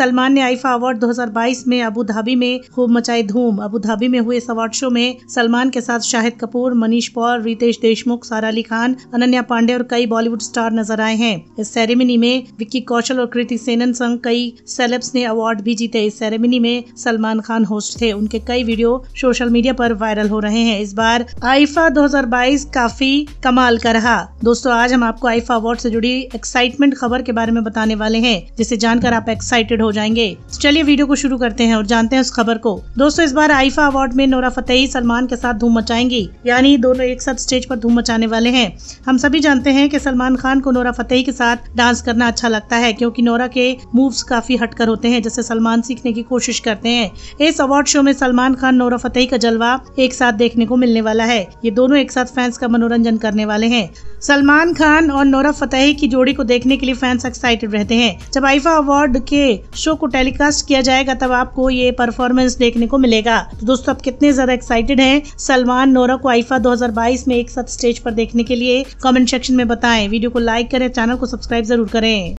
सलमान ने IIFA award 2022 में Abu Dhabi में खूब मचाई धूम अबू धाबी में हुए इस अवार्ड शो में सलमान के साथ शाहिद कपूर मनीष पौर रितेश देशमुख सारा अली खान अनन्या पांडे और कई बॉलीवुड स्टार नजर आए हैं इस सेरेमनी में विक्की कौशल और कृति सेनन संग कई सेलेब्स ने अवार्ड भी जीते इस सेरेमनी में सलमान खान होस्ट थे उनके कई वीडियो सोशल मीडिया पर वायरल हो रहे हैं इस बार आईफा 2022 काफी कमाल का रहा दोस्तों आज हम आपको आईफा अवार्ड से जुड़ी एक्साइटमेंट खबर के बारे में बताने वाले हैं जिसे जानकर आप एक्साइटेड हो हो जाएंगे चलिए वीडियो को शुरू करते हैं और जानते हैं उस खबर को दोस्तों इस बार आईफा अवार्ड में नोरा फतेही सलमान के साथ धूम मचाएंगी यानी दोनों एक साथ स्टेज पर धूम मचाने वाले हैं हम सभी जानते हैं कि सलमान खान को नोरा फतेही के साथ डांस करना अच्छा लगता है क्योंकि नोरा के मूव्स काफी हटकर होते हैं जैसे सलमान सीखने की कोशिश करते हैं इस अवार्ड शो में सलमान खान नोरा फतेही का जलवा एक साथ देखने को मिलने वाला है ये दोनों एक साथ फैंस का मनोरंजन करने वाले हैं सलमान खान और नोरा फतेही की जोड़ी को देखने के लिए फैंस एक्साइटेड रहते हैं जब आईफा अवार्ड के शो को टेलीकास्ट किया जाएगा तब आपको ये परफॉर्मेंस देखने को मिलेगा तो दोस्तों आप कितने ज्यादा एक्साइटेड हैं सलमान नोरा को आईफा 2022 में एक साथ स्टेज पर देखने के लिए कमेंट सेक्शन में बताएं वीडियो को लाइक करें चैनल को सब्सक्राइब जरूर करें